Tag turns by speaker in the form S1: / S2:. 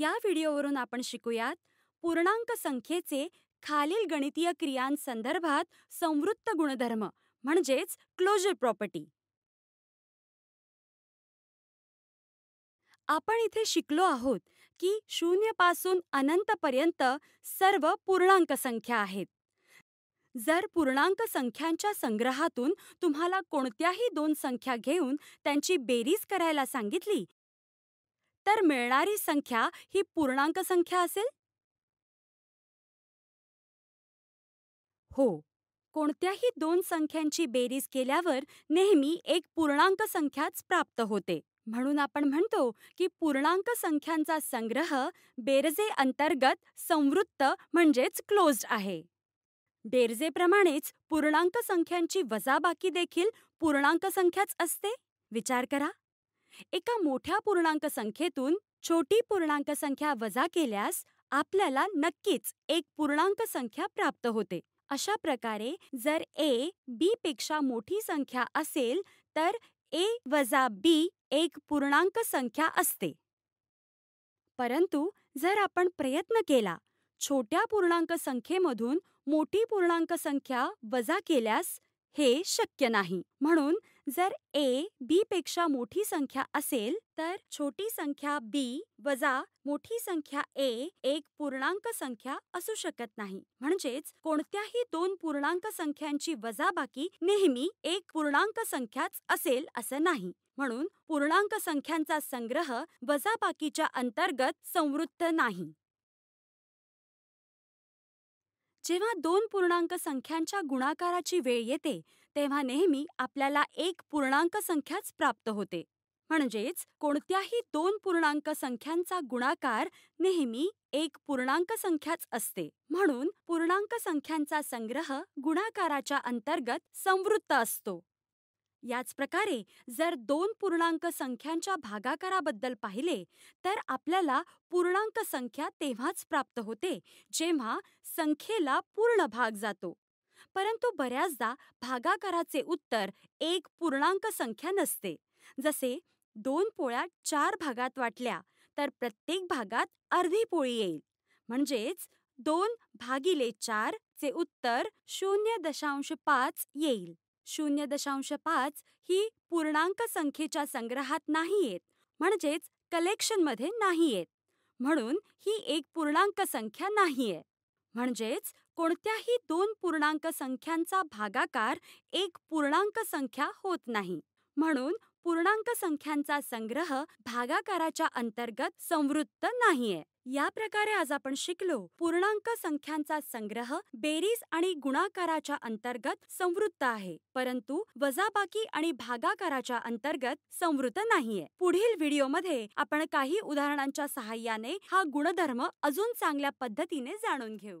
S1: या व्हिडिओवरून आपण शिकूयात पूर्णांक संख्येचे खालील गणितीय क्रियांसंदर्भात संवृत्त गुणधर्म म्हणजेच क्लोजर प्रॉपर्टी आपण इथे शिकलो आहोत की शून्यपासून अनंतपर्यंत सर्व पूर्णांक संख्या आहेत जर पूर्णांक संख्यांच्या संग्रहातून तुम्हाला कोणत्याही दोन संख्या घेऊन त्यांची बेरीज करायला सांगितली तर मिळणारी संख्या ही पूर्णांक संख्या असेल हो कोणत्याही दोन संख्यांची बेरीज केल्यावर नेहमी एक पूर्णांक संख्याच प्राप्त होते म्हणून आपण म्हणतो की पूर्णांक संख्यांचा संग्रह बेरजे अंतर्गत संवृत्त म्हणजेच क्लोज्ड आहे बेरजेप्रमाणेच पूर्णांक संख्यांची वजाबाकी देखील पूर्णांक संख्याच असते विचार करा एका मोठ्या पूर्णांक संख्येतून छोटी पूर्णांक संख्या वजा केल्यास आपल्याला नक्कीच एक पूर्णांक संख्या प्राप्त होते अशा प्रकारे जर ए बी पेक्षा मोठी संख्या असेल तर ए वजा बी एक पूर्णांक संख्या असते परंतु जर आपण प्रयत्न केला छोट्या पूर्णांक संख्येमधून मोठी पूर्णांक संख्या वजा केल्यास हे शक्य नाही म्हणून जर ए बी पेक्षा मोठी संख्या असेल तर छोटी संख्या बी वजा मोठी संख्या ए एक पूर्णांक संख्या असू शकत नाही म्हणजेच कोणत्याही दोन पूर्णांक संख्यांची वजाबाकी नेहमी एक पूर्णांक संख्याच असेल असं नाही म्हणून पूर्णांक संख्यांचा संग्रह वजाबाकीच्या अंतर्गत संवृत्त नाही जेव्हा दोन पूर्णांक संख्यांच्या गुणाकाराची वेळ येते तेव्हा नेहमी आपल्याला एक पूर्णांक संख्याच प्राप्त होते म्हणजेच कोणत्याही दोन पूर्णांक संख्यांचा गुणाकार नेहमी एक पूर्णांक संख्याच असते म्हणून पूर्णांक संख्यांचा संग्रह गुणाकाराच्या अंतर्गत संवृत्त असतो याच प्रकारे जर दोन पूर्णांक संख्यांच्या भागाकाराबद्दल पाहिले तर आपल्याला पूर्णांक संख्या तेव्हाच प्राप्त होते जेव्हा संख्येला पूर्ण भाग जातो परंतु बऱ्याचदा भागाकाराचे उत्तर एक पूर्णांक संख्या नसते जसे दोन पोळ्या चार भागात वाटल्या तर प्रत्येक भागात अर्धी पोळी येईल म्हणजेच दोन भागिले चार चे उत्तर शून्य दशांश पाच येईल शून्य दशांश पाच ही पूर्णांक संख्येच्या संग्रहात नाही येत म्हणजेच कलेक्शनमध्ये नाही येत म्हणून ही एक पूर्णांक संख्या नाहीये म्हणजेच कोणत्याही दोन पूर्णांक संख्यांचा भागाकार एक पूर्णांक संख्या होत नाही म्हणून पूर्णांक संख्यांचा संग्रह भागाकाराच्या अंतर्गत संवृत्त नाहीये या प्रकारे आज आपण शिकलो पूर्णांक संख्यांचा संग्रह बेरीज आणि गुणाकाराच्या अंतर्गत संवृत्त आहे परंतु वजाबाकी आणि भागाकाराच्या अंतर्गत संवृत्त नाहीये पुढील व्हिडिओमध्ये आपण काही उदाहरणांच्या सहाय्याने हा गुणधर्म अजून चांगल्या पद्धतीने जाणून घेऊ